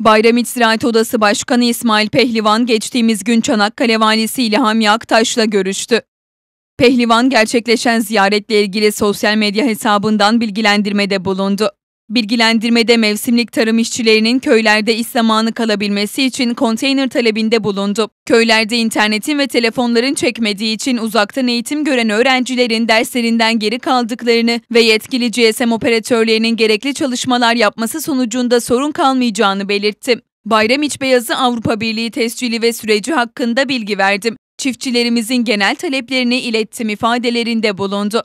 Bayram İstirahat Odası Başkanı İsmail Pehlivan geçtiğimiz gün Çanakkale Valisi İlhami Aktaş'la görüştü. Pehlivan gerçekleşen ziyaretle ilgili sosyal medya hesabından bilgilendirmede bulundu. Bilgilendirmede mevsimlik tarım işçilerinin köylerde iş zamanı kalabilmesi için konteyner talebinde bulundu. Köylerde internetin ve telefonların çekmediği için uzaktan eğitim gören öğrencilerin derslerinden geri kaldıklarını ve yetkili GSM operatörlerinin gerekli çalışmalar yapması sonucunda sorun kalmayacağını belirtti. Bayram İçbeyazı Avrupa Birliği tescili ve süreci hakkında bilgi verdim. Çiftçilerimizin genel taleplerini ilettim ifadelerinde bulundu.